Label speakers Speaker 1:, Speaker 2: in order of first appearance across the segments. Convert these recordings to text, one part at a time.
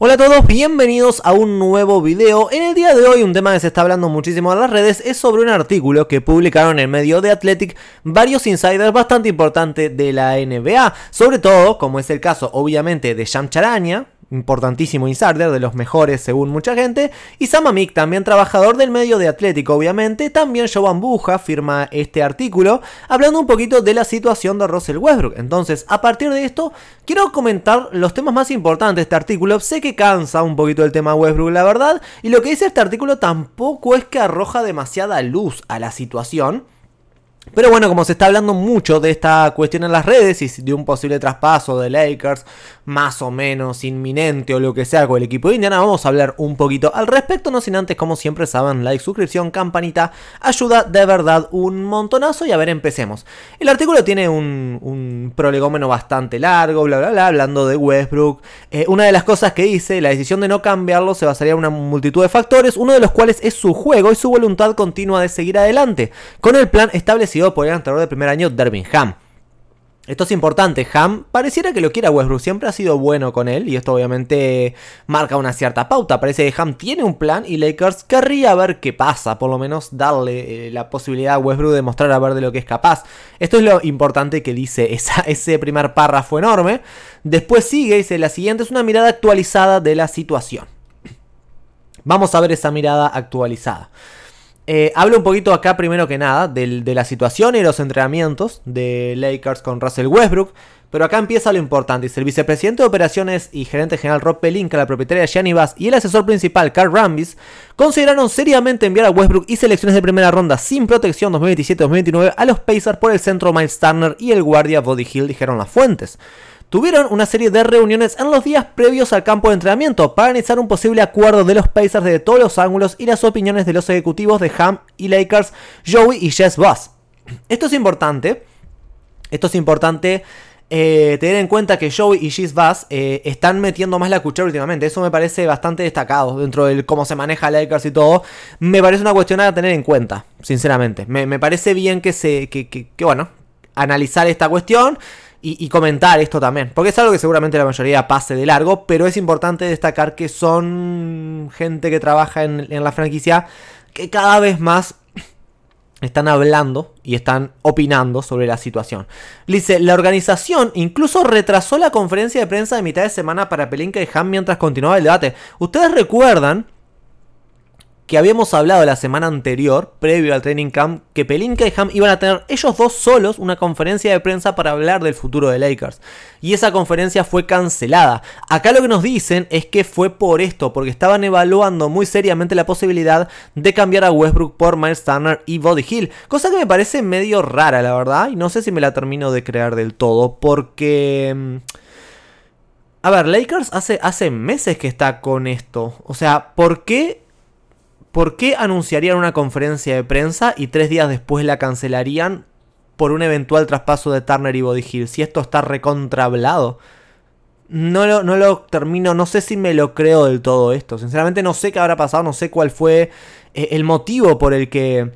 Speaker 1: Hola a todos, bienvenidos a un nuevo video. En el día de hoy un tema que se está hablando muchísimo en las redes es sobre un artículo que publicaron en medio de Athletic varios insiders bastante importantes de la NBA, sobre todo, como es el caso obviamente de Sham importantísimo insider, de los mejores según mucha gente, y Sam Amick, también trabajador del medio de Atlético, obviamente, también Jovan Buja firma este artículo hablando un poquito de la situación de Russell Westbrook. Entonces, a partir de esto, quiero comentar los temas más importantes de este artículo. Sé que cansa un poquito el tema Westbrook, la verdad, y lo que dice este artículo tampoco es que arroja demasiada luz a la situación. Pero bueno, como se está hablando mucho de esta cuestión en las redes y de un posible traspaso de Lakers más o menos inminente o lo que sea con el equipo de Indiana, vamos a hablar un poquito al respecto, no sin antes, como siempre saben, like, suscripción, campanita, ayuda de verdad un montonazo y a ver, empecemos. El artículo tiene un, prolegómeno bastante largo, bla, bla, bla, hablando de Westbrook. Eh, una de las cosas que dice, la decisión de no cambiarlo se basaría en una multitud de factores, uno de los cuales es su juego y su voluntad continua de seguir adelante, con el plan establecido por el de primer año Dervin Ham. Esto es importante, Ham pareciera que lo quiera Westbrook, siempre ha sido bueno con él y esto obviamente marca una cierta pauta, parece que Ham tiene un plan y Lakers querría ver qué pasa, por lo menos darle eh, la posibilidad a Westbrook de mostrar a ver de lo que es capaz. Esto es lo importante que dice ese primer párrafo enorme. Después sigue, dice, la siguiente es una mirada actualizada de la situación. Vamos a ver esa mirada actualizada. Eh, hablo un poquito acá primero que nada de la situación y los entrenamientos de Lakers con Russell Westbrook. Pero acá empieza lo importante. el vicepresidente de operaciones y gerente general Rob Pelinka, la propietaria Gianni Bass y el asesor principal Carl Rambis consideraron seriamente enviar a Westbrook y selecciones de primera ronda sin protección 2027-2029 a los Pacers por el centro Miles Turner y el guardia Body Hill, dijeron las fuentes tuvieron una serie de reuniones en los días previos al campo de entrenamiento para analizar un posible acuerdo de los Pacers de todos los ángulos y las opiniones de los ejecutivos de Ham y Lakers, Joey y Jess Bass. Esto es importante. Esto es importante eh, tener en cuenta que Joey y Jess Bass eh, están metiendo más la cuchara últimamente. Eso me parece bastante destacado dentro de cómo se maneja Lakers y todo. Me parece una cuestión a tener en cuenta, sinceramente. Me, parece bien que se. que, bueno, analizar esta cuestión y, comentar esto también. Porque es algo que seguramente la mayoría pase de largo, pero es importante destacar que son gente que trabaja en, la franquicia que cada vez más están hablando y están opinando sobre la situación. Dice, la organización incluso retrasó la conferencia de prensa de mitad de semana para Pelinka y Ham mientras continuaba el debate. Ustedes recuerdan que habíamos hablado la semana anterior, previo al training camp, que Pelinka y Ham iban a tener ellos dos solos una conferencia de prensa para hablar del futuro de Lakers. Y esa conferencia fue cancelada. Acá lo que nos dicen es que fue por esto, porque estaban evaluando muy seriamente la posibilidad de cambiar a Westbrook por Miles Turner y Body Hill. Cosa que me parece medio rara, la verdad. Y no sé si me la termino de creer del todo, porque... Mm, a ver, Lakers hace, hace meses que está con esto. O sea, ¿por qué ¿Por qué anunciarían una conferencia de prensa y tres días después la cancelarían por un eventual traspaso de Turner y Body Si esto está recontrablado. No no lo termino, no sé si me lo creo del todo esto. Sinceramente no sé qué habrá pasado, no sé cuál fue eh, el motivo por el que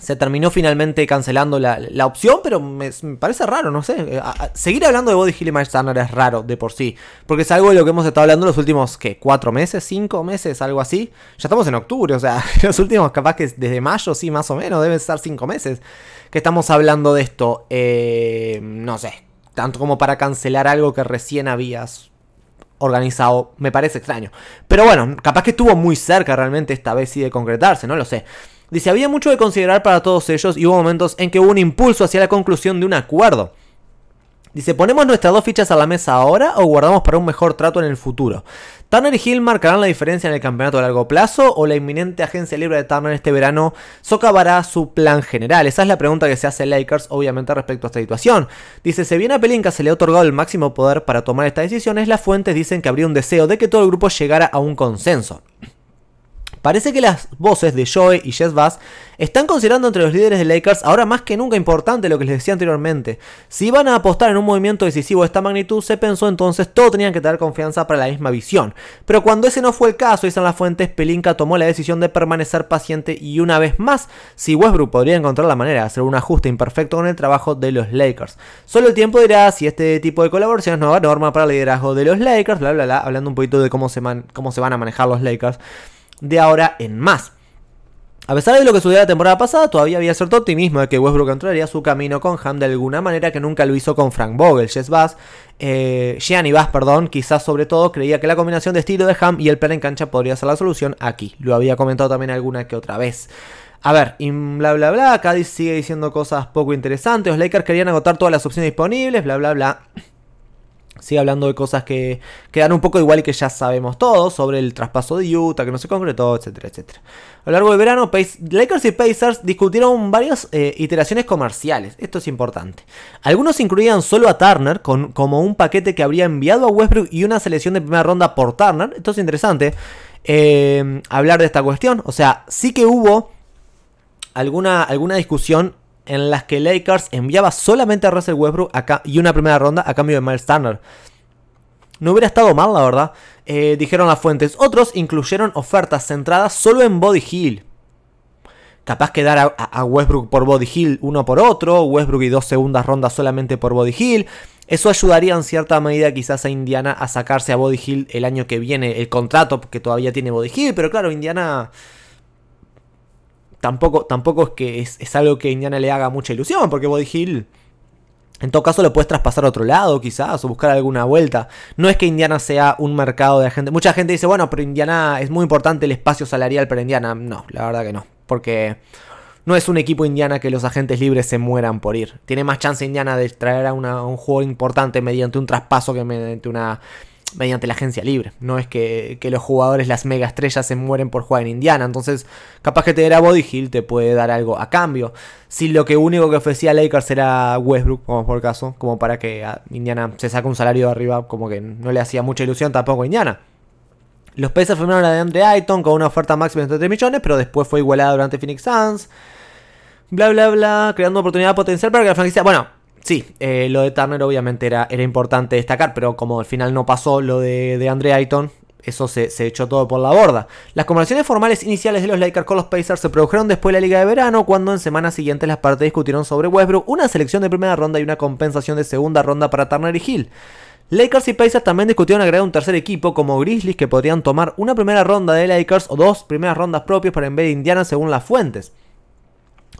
Speaker 1: se terminó finalmente cancelando la, opción, pero me, parece raro, no sé. Eh, seguir hablando de Body Healing Match Standard es raro de por sí, porque es algo de lo que hemos estado hablando los últimos, ¿qué? ¿Cuatro meses? ¿Cinco meses? Algo así. Ya estamos en octubre, o sea, los últimos capaz que desde mayo, sí, más o menos, deben estar cinco meses que estamos hablando de esto. Eh, no sé, tanto como para cancelar algo que recién habías organizado, me parece extraño. Pero bueno, capaz que estuvo muy cerca realmente esta vez sí de concretarse, no lo sé. Dice, había mucho que considerar para todos ellos y hubo momentos en que hubo un impulso hacia la conclusión de un acuerdo. Dice, ¿ponemos nuestras dos fichas a la mesa ahora o guardamos para un mejor trato en el futuro? ¿Turner y Hill marcarán la diferencia en el campeonato a largo plazo o la inminente agencia libre de Turner este verano socavará su plan general? Esa es la pregunta que se hace Lakers, obviamente, respecto a esta situación. Dice, se bien a Pelinka se le ha otorgado el máximo poder para tomar estas decisiones, las fuentes dicen que habría un deseo de que todo el grupo llegara a un consenso. Parece que las voces de Joe y Jess Bass están considerando entre los líderes de Lakers ahora más que nunca importante lo que les decía anteriormente. Si van a apostar en un movimiento decisivo de esta magnitud, se pensó entonces todos tenían que tener confianza para la misma visión. Pero cuando ese no fue el caso, dicen las fuentes, Pelinka tomó la decisión de permanecer paciente y una vez más, si Westbrook podría encontrar la manera de hacer un ajuste imperfecto con el trabajo de los Lakers. Solo el tiempo dirá si este tipo de colaboración es nueva norma para el liderazgo de los Lakers, bla bla bla, hablando un poquito de cómo se, van cómo se van a manejar los Lakers de ahora en más. A pesar de lo que sucedió la temporada pasada, todavía había cierto optimismo de que Westbrook encontraría su camino con Ham de alguna manera que nunca lo hizo con Frank Vogel. Jess Bass, eh, Gianni Bass, perdón, quizás sobre todo creía que la combinación de estilo de Ham y el plan en cancha podría ser la solución aquí. Lo había comentado también alguna que otra vez. A ver, y bla bla bla, Cádiz sigue diciendo cosas poco interesantes. Los Lakers querían agotar todas las opciones disponibles, bla bla bla. Sigue hablando de cosas que quedan un poco igual y que ya sabemos todos sobre el traspaso de Utah, que no se concretó, etcétera, etcétera. A lo largo del verano, Lakers y Pacers discutieron varias eh, iteraciones comerciales. Esto es importante. Algunos incluían solo a Turner con, como un paquete que habría enviado a Westbrook y una selección de primera ronda por Turner. Esto es interesante eh, hablar de esta cuestión. O sea, sí que hubo alguna, alguna discusión en las que Lakers enviaba solamente a Russell Westbrook y una primera ronda a cambio de Miles Turner. No hubiera estado mal, la verdad, eh, dijeron las fuentes. Otros incluyeron ofertas centradas solo en Body Hill. Capaz que dar a, a, Westbrook por Body Hill uno por otro, Westbrook y dos segundas rondas solamente por Body Hill. Eso ayudaría en cierta medida quizás a Indiana a sacarse a Body Hill el año que viene, el contrato que todavía tiene Body Hill, pero claro, Indiana tampoco, tampoco es que es, algo que Indiana le haga mucha ilusión, porque Body Hill. En todo caso, lo puedes traspasar a otro lado, quizás, o buscar alguna vuelta. No es que Indiana sea un mercado de gente. Mucha gente dice, bueno, pero Indiana es muy importante el espacio salarial para Indiana. No, la verdad que no. Porque no es un equipo Indiana que los agentes libres se mueran por ir. Tiene más chance Indiana de traer a, un juego importante mediante un traspaso que mediante una mediante la agencia libre. No es que, los jugadores, las mega estrellas, se mueren por jugar en Indiana. Entonces, capaz que te diera Body Hill, te puede dar algo a cambio. Si lo que único que ofrecía Lakers era Westbrook, vamos por caso, como para que Indiana se saque un salario de arriba, como que no le hacía mucha ilusión tampoco a Indiana. Los Pacers firmaron a Andre Ayton con una oferta máxima de 3 millones, pero después fue igualada durante Phoenix Suns. Bla, bla, bla, creando oportunidad potencial para que la franquicia... Bueno, Sí, eh, lo de Turner obviamente era, era, importante destacar, pero como al final no pasó lo de, de Andre Ayton, eso se, echó todo por la borda. Las conversaciones formales iniciales de los Lakers con los Pacers se produjeron después de la Liga de Verano, cuando en semanas siguientes las partes discutieron sobre Westbrook, una selección de primera ronda y una compensación de segunda ronda para Turner y Hill. Lakers y Pacers también discutieron agregar un tercer equipo como Grizzlies que podrían tomar una primera ronda de Lakers o dos primeras rondas propias para en Indiana según las fuentes.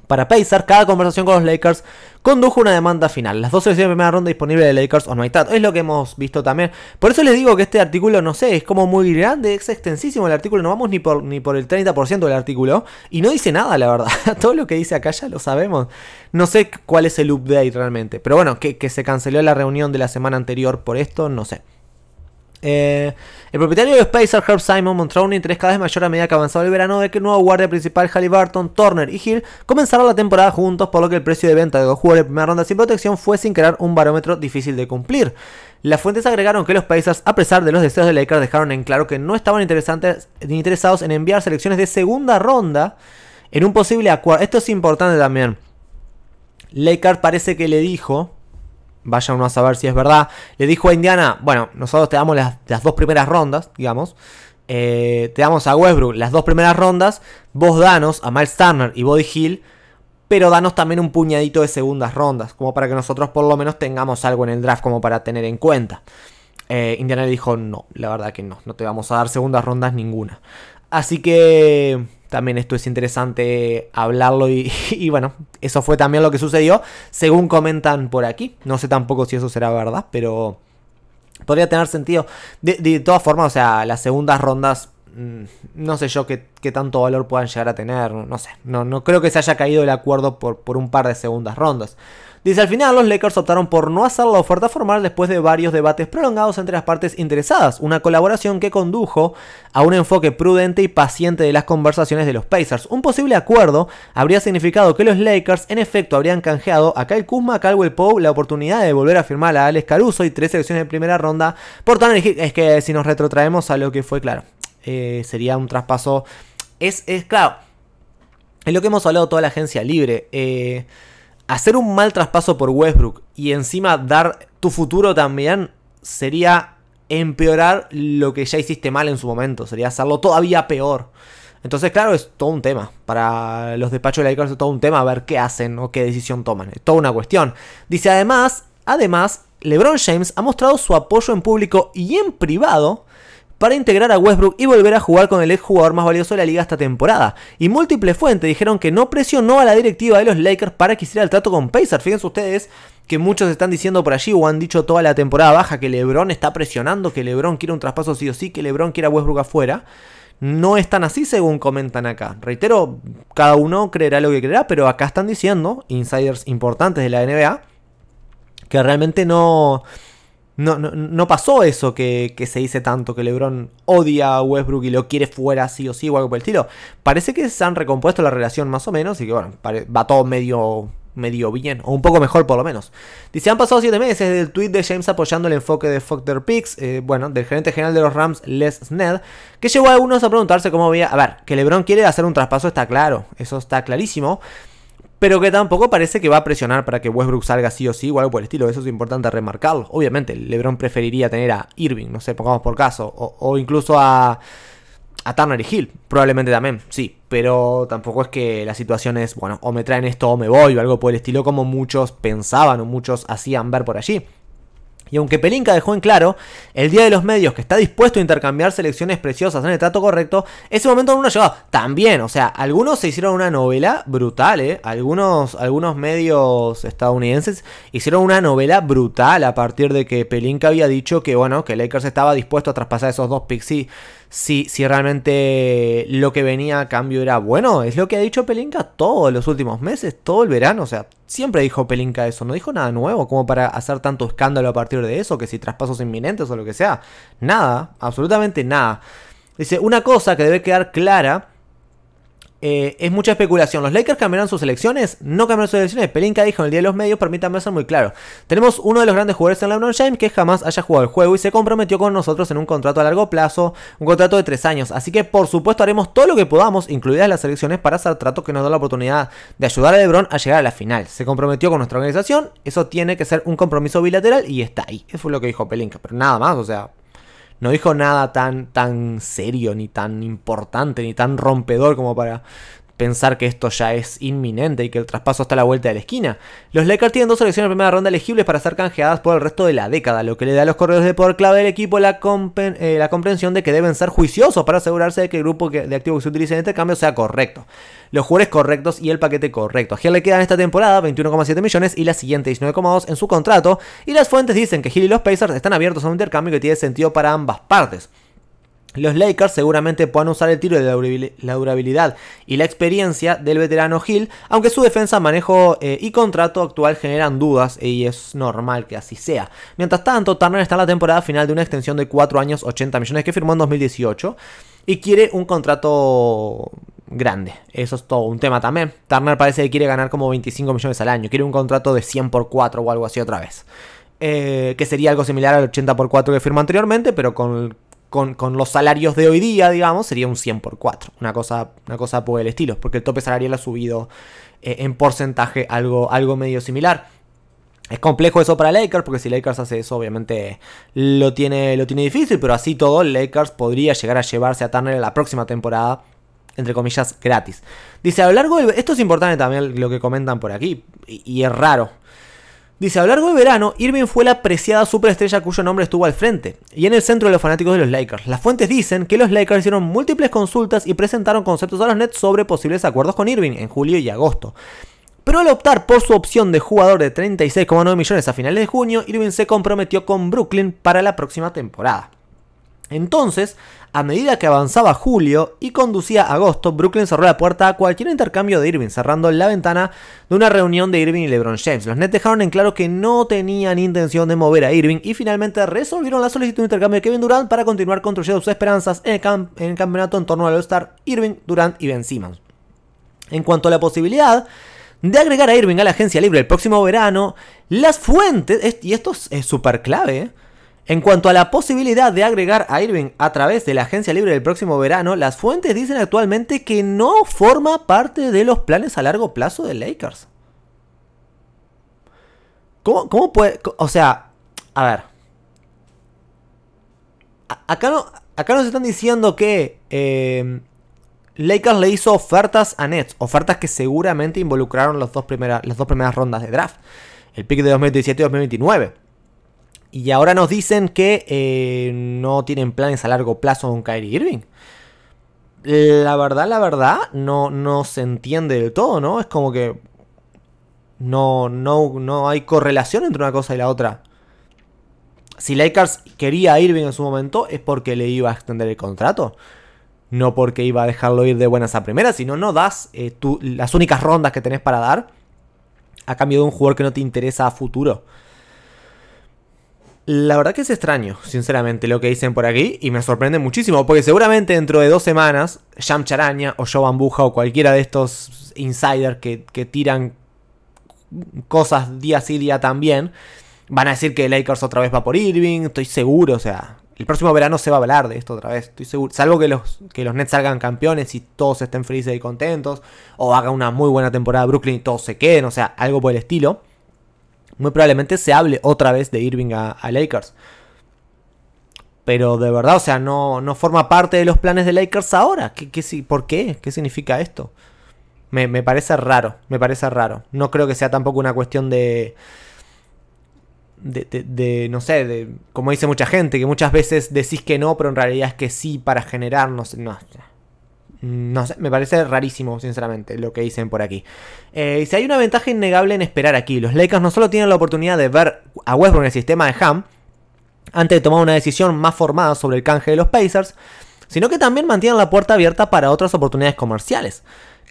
Speaker 1: Para Pacer, cada conversación con los Lakers condujo una demanda final. Las dos selecciones de primera ronda disponibles de Lakers o no hay Es lo que hemos visto también. Por eso les digo que este artículo, no sé, es como muy grande, es extensísimo el artículo. No vamos ni por, ni por el 30% del artículo. Y no dice nada, la verdad. Todo lo que dice acá ya lo sabemos. No sé cuál es el update realmente. Pero bueno, que se canceló la reunión de la semana anterior por esto, no sé. Eh, el propietario de Spacer, Herb Simon, mostró un interés cada vez mayor a medida que avanzaba el verano de que el nuevo guardia principal, Halliburton, Turner y Hill comenzaron la temporada juntos, por lo que el precio de venta de los jugadores de primera ronda sin protección fue sin crear un barómetro difícil de cumplir. Las fuentes agregaron que los Pacers, a pesar de los deseos de Lakers, dejaron en claro que no estaban interesados en enviar selecciones de segunda ronda en un posible acuerdo. Esto es importante también. Lakers parece que le dijo vaya uno a saber si es verdad. Le dijo a Indiana, bueno, nosotros te damos las, dos primeras rondas, digamos. Eh, te damos a Westbrook las dos primeras rondas. Vos danos a Miles Turner y Body Hill. Pero danos también un puñadito de segundas rondas. Como para que nosotros por lo menos tengamos algo en el draft como para tener en cuenta. Eh, Indiana le dijo, no, la verdad que no. No te vamos a dar segundas rondas ninguna. Así que también esto es interesante hablarlo y, bueno, eso fue también lo que sucedió, según comentan por aquí. No sé tampoco si eso será verdad, pero podría tener sentido. De, todas formas, o sea, las segundas rondas, mm, no sé yo qué, tanto valor puedan llegar a tener, no sé, no, creo que se haya caído el acuerdo por un par de segundas rondas. Dice, al final los Lakers optaron por no hacer la oferta formal después de varios debates prolongados entre las partes interesadas, una colaboración que condujo a un enfoque prudente y paciente de las conversaciones de los Pacers. Un posible acuerdo habría significado que los Lakers en efecto habrían canjeado a Kyle Kuzma, a Caldwell la oportunidad de volver a firmar a Alex Caruso y tres selecciones de primera ronda. Por tanto, es que si nos retrotraemos a lo que fue, claro, eh, sería un traspaso... Es, es claro, es lo que hemos hablado toda la agencia libre. Eh, hacer un mal traspaso por Westbrook y encima dar tu futuro también sería empeorar lo que ya hiciste mal en su momento, sería hacerlo todavía peor. Entonces, claro, es todo un tema. Para los despachos de Lakers es todo un tema a ver qué hacen o qué decisión toman. Es toda una cuestión. Dice además, además, LeBron James ha mostrado su apoyo en público y en privado para integrar a Westbrook y volver a jugar con el ex jugador más valioso de la liga esta temporada. Y múltiples fuentes dijeron que no presionó a la directiva de los Lakers para que hiciera el trato con Pacers. Fíjense ustedes que muchos están diciendo por allí o han dicho toda la temporada baja que LeBron está presionando, que LeBron quiere un traspaso sí o sí, que LeBron quiere a Westbrook afuera. No es tan así según comentan acá. Reitero, cada uno creerá lo que creerá, pero acá están diciendo, insiders importantes de la NBA, que realmente no, no, no, pasó eso que, se dice tanto, que LeBron odia a Westbrook y lo quiere fuera sí o sí o algo por el estilo. Parece que se han recompuesto la relación más o menos y que bueno, va todo medio, medio bien, o un poco mejor por lo menos. Dice, han pasado 7 meses del tweet de James apoyando el enfoque de Fuck Their Picks, eh, bueno, del gerente general de los Rams, Les Sned, que llevó a algunos a preguntarse cómo veía... A ver, que LeBron quiere hacer un traspaso está claro, eso está clarísimo pero que tampoco parece que va a presionar para que Westbrook salga sí o sí o algo por el estilo. Eso es importante remarcarlo. Obviamente, LeBron preferiría tener a Irving, no sé, pongamos por caso, o, incluso a, a Turner y Hill, probablemente también, sí, pero tampoco es que la situación es, bueno, o me traen esto o me voy o algo por el estilo como muchos pensaban o muchos hacían ver por allí. Y aunque Pelinka dejó en claro el día de los medios que está dispuesto a intercambiar selecciones preciosas en el trato correcto, ese momento no llegado También, o sea, algunos se hicieron una novela brutal, ¿eh? Algunos, algunos medios estadounidenses hicieron una novela brutal a partir de que Pelinka había dicho que, bueno, que Lakers estaba dispuesto a traspasar esos dos picks si, si realmente lo que venía a cambio era bueno. Es lo que ha dicho Pelinka todos los últimos meses, todo el verano. O sea, siempre dijo Pelinka eso. No dijo nada nuevo como para hacer tanto escándalo a partir de eso, que si traspasos inminentes o lo que sea. Nada, absolutamente nada. Dice, una cosa que debe quedar clara eh, es mucha especulación. ¿Los Lakers cambiarán sus elecciones? No cambiarán sus elecciones. Pelinka dijo en el Día de los Medios, permítanme ser muy claro. Tenemos uno de los grandes jugadores en LeBron James que jamás haya jugado el juego y se comprometió con nosotros en un contrato a largo plazo, un contrato de tres años. Así que, por supuesto, haremos todo lo que podamos, incluidas las elecciones, para hacer tratos que nos dan la oportunidad de ayudar a LeBron a llegar a la final. Se comprometió con nuestra organización, eso tiene que ser un compromiso bilateral y está ahí. Eso fue lo que dijo Pelinka, pero nada más, o sea, no dijo nada tan, tan serio, ni tan importante, ni tan rompedor como para pensar que esto ya es inminente y que el traspaso está a la vuelta de la esquina. Los Lakers tienen dos selecciones de primera ronda elegibles para ser canjeadas por el resto de la década, lo que le da a los corredores de poder clave del equipo eh, la, comprensión de que deben ser juiciosos para asegurarse de que el grupo de activos que se utilice en este cambio sea correcto. Los jugadores correctos y el paquete correcto. A Hill le quedan esta temporada 21,7 millones y la siguiente 19,2 en su contrato, y las fuentes dicen que Hill y los Pacers están abiertos a un intercambio que tiene sentido para ambas partes. Los Lakers seguramente puedan usar el tiro de la durabilidad y la experiencia del veterano Hill, aunque su defensa, manejo eh, y contrato actual generan dudas y es normal que así sea. Mientras tanto, Turner está en la temporada final de una extensión de 4 años 80 millones que firmó en 2018 y quiere un contrato grande. Eso es todo un tema también. Turner parece que quiere ganar como 25 millones al año, quiere un contrato de 100 por 4 o algo así otra vez. Eh, que sería algo similar al 80 por 4 que firmó anteriormente, pero con con, los salarios de hoy día, digamos, sería un 100 por 4. Una cosa, una cosa por el estilo, porque el tope salarial ha subido eh, en porcentaje algo, algo medio similar. Es complejo eso para Lakers, porque si Lakers hace eso, obviamente lo tiene, lo tiene difícil, pero así todo, Lakers podría llegar a llevarse a Turner en la próxima temporada, entre comillas, gratis. Dice, a lo largo Esto es importante también lo que comentan por aquí, y es raro. Dice, a lo largo del verano, Irving fue la apreciada superestrella cuyo nombre estuvo al frente y en el centro de los fanáticos de los Lakers. Las fuentes dicen que los Lakers hicieron múltiples consultas y presentaron conceptos a los Nets sobre posibles acuerdos con Irving en julio y agosto. Pero al optar por su opción de jugador de 36,9 millones a finales de junio, Irving se comprometió con Brooklyn para la próxima temporada. Entonces, a medida que avanzaba julio y conducía agosto, Brooklyn cerró la puerta a cualquier intercambio de Irving, cerrando la ventana de una reunión de Irving y LeBron James. Los Nets dejaron en claro que no tenían intención de mover a Irving y finalmente resolvieron la solicitud de intercambio de Kevin Durant para continuar construyendo sus esperanzas en el, campeonato en torno al All-Star Irving, Durant y Ben Simmons. En cuanto a la posibilidad de agregar a Irving a la agencia libre el próximo verano, las fuentes, y esto es súper clave, ¿eh? En cuanto a la posibilidad de agregar a Irving a través de la agencia libre del próximo verano, las fuentes dicen actualmente que no forma parte de los planes a largo plazo de Lakers. ¿Cómo, puede.? O sea, a ver. acá, acá nos están diciendo que eh, Lakers le hizo ofertas a Nets, ofertas que seguramente involucraron dos las dos primeras rondas de draft: el pick de 2017 y 2029. Y ahora nos dicen que eh, no tienen planes a largo plazo con Kyrie Irving. La verdad, la verdad, no, no se entiende del todo, ¿no? Es como que no, no, no hay correlación entre una cosa y la otra. Si Lakers quería a Irving en su momento es porque le iba a extender el contrato. No porque iba a dejarlo ir de buenas a primeras, sino no das eh, las únicas rondas que tenés para dar a cambio de un jugador que no te interesa a futuro. La verdad que es extraño, sinceramente, lo que dicen por aquí y me sorprende muchísimo, porque seguramente dentro de dos semanas, Jam Charaña o Joe Bambuja o cualquiera de estos insiders que, tiran cosas día sí, día también, van a decir que Lakers otra vez va por Irving, estoy seguro, o sea, el próximo verano se va a hablar de esto otra vez, estoy seguro. Salvo que los, que los Nets salgan campeones y todos estén felices y contentos. O haga una muy buena temporada Brooklyn y todos se queden, o sea, algo por el estilo muy probablemente se hable otra vez de Irving a, Lakers. Pero de verdad, o sea, no, no, forma parte de los planes de Lakers ahora. ¿Qué, ¿Qué significa esto? Me, parece raro, me parece raro. No creo que sea tampoco una cuestión de de, de, no sé, de, como dice mucha gente, que muchas veces decís que no, pero en realidad es que sí para generar... No, no sé, me parece rarísimo, sinceramente, lo que dicen por aquí. y eh, si hay una ventaja innegable en esperar aquí, los Lakers no solo tienen la oportunidad de ver a Westbrook en el sistema de Ham, antes de tomar una decisión más formada sobre el canje de los Pacers, sino que también mantienen la puerta abierta para otras oportunidades comerciales.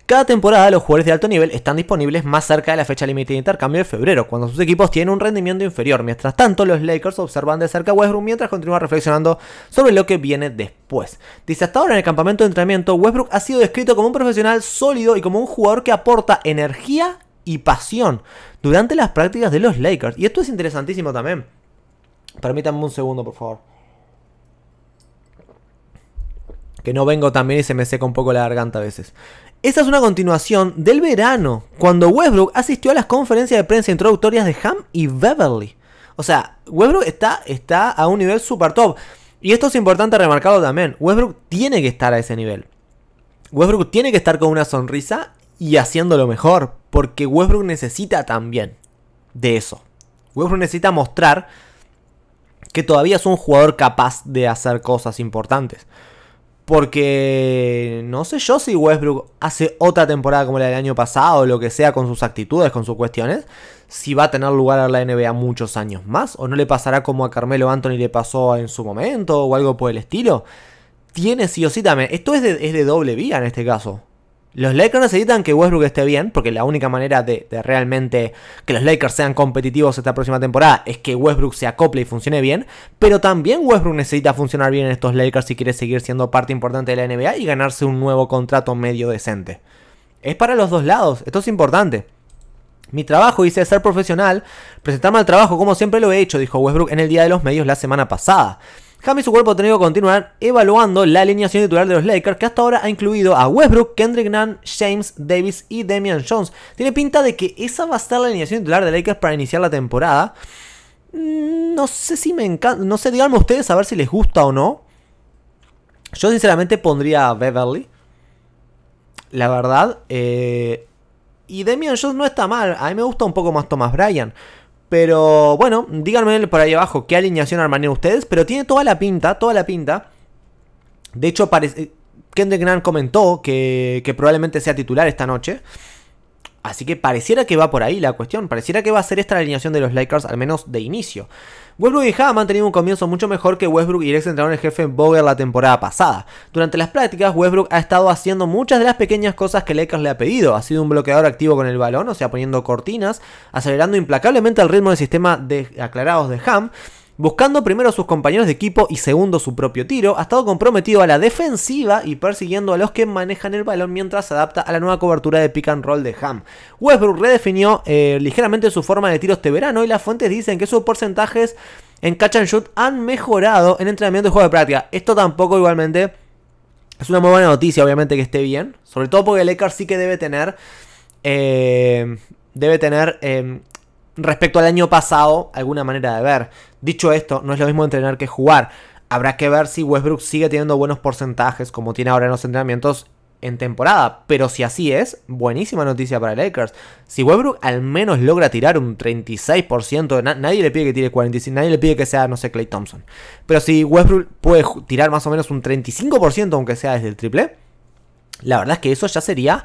Speaker 1: Cada temporada los jugadores de alto nivel están disponibles más cerca de la fecha límite de intercambio de febrero, cuando sus equipos tienen un rendimiento inferior. Mientras tanto, los Lakers observan de cerca a Westbrook mientras continúa reflexionando sobre lo que viene después. Dice, hasta ahora en el campamento de entrenamiento, Westbrook ha sido descrito como un profesional sólido y como un jugador que aporta energía y pasión durante las prácticas de los Lakers. Y esto es interesantísimo también. Permítanme un segundo, por favor. Que no vengo también y se me seca un poco la garganta a veces. Esa es una continuación del verano, cuando Westbrook asistió a las conferencias de prensa introductorias de Ham y Beverly. O sea, Westbrook está, está a un nivel super top. Y esto es importante remarcarlo también. Westbrook tiene que estar a ese nivel. Westbrook tiene que estar con una sonrisa y haciéndolo mejor. Porque Westbrook necesita también de eso. Westbrook necesita mostrar que todavía es un jugador capaz de hacer cosas importantes. Porque no sé yo si Westbrook hace otra temporada como la del año pasado, lo que sea, con sus actitudes, con sus cuestiones, si va a tener lugar a la NBA muchos años más, o no le pasará como a Carmelo Anthony le pasó en su momento, o algo por el estilo. Tiene sí o sí también. Esto es de, es de doble vía en este caso. Los Lakers necesitan que Westbrook esté bien, porque la única manera de, realmente que los Lakers sean competitivos esta próxima temporada es que Westbrook se acople y funcione bien, pero también Westbrook necesita funcionar bien en estos Lakers si quiere seguir siendo parte importante de la NBA y ganarse un nuevo contrato medio decente. Es para los dos lados, esto es importante. Mi trabajo, dice, ser profesional, presentarme al trabajo como siempre lo he hecho, dijo Westbrook en el Día de los Medios la semana pasada. Ham y su cuerpo que continuar evaluando la alineación titular de los Lakers, que hasta ahora ha incluido a Westbrook, Kendrick Nunn, James Davis y Damian Jones. Tiene pinta de que esa va a ser la alineación titular de Lakers para iniciar la temporada. Mm, no sé si me encanta, no sé, díganme ustedes a ver si les gusta o no. Yo sinceramente pondría a Beverly. La verdad. Eh, y Damian Jones no está mal. A mí me gusta un poco más Thomas Bryan. Pero bueno, díganme por ahí abajo qué alineación armarían ustedes. Pero tiene toda la pinta, toda la pinta. De hecho, parece... Kendrick comentó que, que probablemente sea titular esta noche. Así que pareciera que va por ahí la cuestión, pareciera que va a ser esta la alineación de los Lakers, al menos de inicio. Westbrook y Ham han tenido un comienzo mucho mejor que Westbrook y el ex en jefe Boger la temporada pasada. Durante las prácticas, Westbrook ha estado haciendo muchas de las pequeñas cosas que Lakers le ha pedido. Ha sido un bloqueador activo con el balón, o sea, poniendo cortinas, acelerando implacablemente el ritmo del sistema de aclarados de Ham buscando primero a sus compañeros de equipo y segundo su propio tiro, ha estado comprometido a la defensiva y persiguiendo a los que manejan el balón mientras se adapta a la nueva cobertura de pick and roll de Ham. Westbrook redefinió eh, ligeramente su forma de tiros este verano y las fuentes dicen que sus porcentajes en catch and shoot han mejorado en entrenamiento y juego de práctica. Esto tampoco igualmente es una muy buena noticia, obviamente que esté bien, sobre todo porque el sí que debe tener eh, debe tener em, respecto al año pasado, alguna manera de ver. Dicho esto, no es lo mismo entrenar que jugar. Habrá que ver si Westbrook sigue teniendo buenos porcentajes como tiene ahora en los entrenamientos en temporada. Pero si así es, buenísima noticia para Lakers. Si Westbrook al menos logra tirar un 36%, nadie le pide que tire 45, nadie le pide que sea, no sé, Clay Thompson. Pero si Westbrook puede tirar más o menos un 35%, aunque sea desde el triple, la verdad es que eso ya sería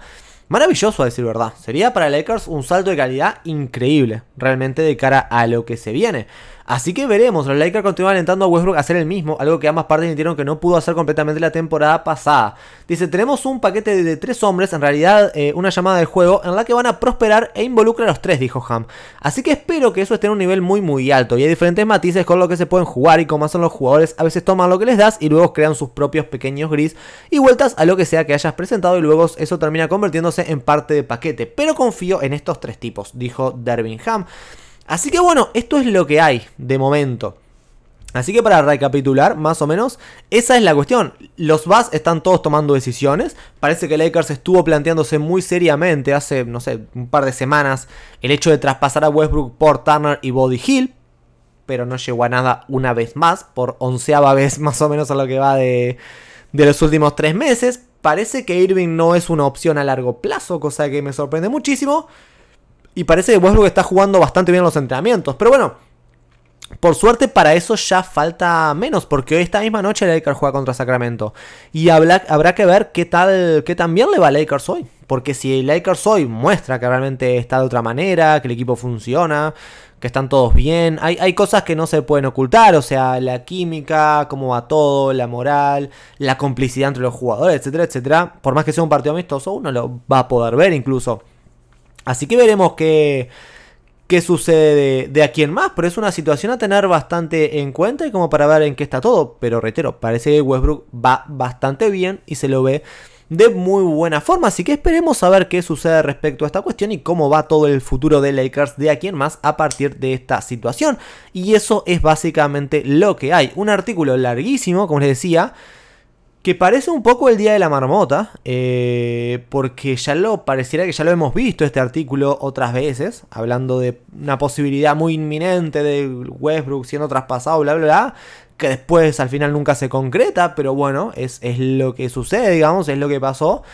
Speaker 1: Maravilloso a decir verdad. Sería para Lakers un salto de calidad increíble, realmente de cara a lo que se viene. Así que veremos, los Lakers continúan alentando a Westbrook a hacer el mismo, algo que ambas partes sintieron que no pudo hacer completamente la temporada pasada. Dice, tenemos un paquete de tres hombres, en realidad eh, una llamada de juego, en la que van a prosperar e involucra a los tres, dijo Ham. Así que espero que eso esté en un nivel muy muy alto, y hay diferentes matices con lo que se pueden jugar y cómo son los jugadores, a veces toman lo que les das y luego crean sus propios pequeños gris y vueltas a lo que sea que hayas presentado y luego eso termina convirtiéndose en parte de paquete, pero confío en estos tres tipos, dijo Dervingham. Así que bueno, esto es lo que hay de momento. Así que para recapitular, más o menos, esa es la cuestión. Los Bass están todos tomando decisiones. Parece que Lakers estuvo planteándose muy seriamente hace, no sé, un par de semanas el hecho de traspasar a Westbrook por Turner y Body Hill. Pero no llegó a nada una vez más, por onceava vez más o menos a lo que va de, de los últimos tres meses. Parece que Irving no es una opción a largo plazo, cosa que me sorprende muchísimo. Y parece que Westbrook está jugando bastante bien los entrenamientos. Pero bueno, por suerte para eso ya falta menos, porque hoy esta misma noche Lakers juega contra Sacramento. Y habrá, habrá que ver qué tal, qué tan bien le va a Lakers hoy. Porque si Lakers hoy muestra que realmente está de otra manera, que el equipo funciona, que están todos bien. Hay, hay, cosas que no se pueden ocultar, o sea, la química, cómo va todo, la moral, la complicidad entre los jugadores, etcétera, etcétera. Por más que sea un partido amistoso, uno lo va a poder ver incluso. Así que veremos qué, qué sucede de, de aquí en más, pero es una situación a tener bastante en cuenta y como para ver en qué está todo. Pero reitero, parece que Westbrook va bastante bien y se lo ve de muy buena forma. Así que esperemos a ver qué sucede respecto a esta cuestión y cómo va todo el futuro de Lakers de aquí en más a partir de esta situación. Y eso es básicamente lo que hay. Un artículo larguísimo, como les decía. Que parece un poco el día de la marmota, eh, porque ya lo pareciera que ya lo hemos visto este artículo otras veces, hablando de una posibilidad muy inminente de Westbrook siendo traspasado, bla, bla, bla que después al final nunca se concreta, pero bueno, es, es lo que sucede, digamos, es lo que pasó.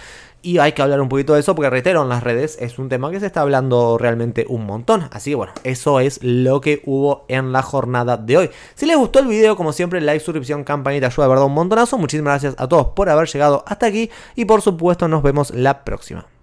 Speaker 1: Y hay que hablar un poquito de eso porque, reitero, en las redes es un tema que se está hablando realmente un montón. Así que bueno, eso es lo que hubo en la jornada de hoy. Si les gustó el video, como siempre, like, suscripción, campanita, ayuda de verdad un montonazo. Muchísimas gracias a todos por haber llegado hasta aquí y por supuesto nos vemos la próxima.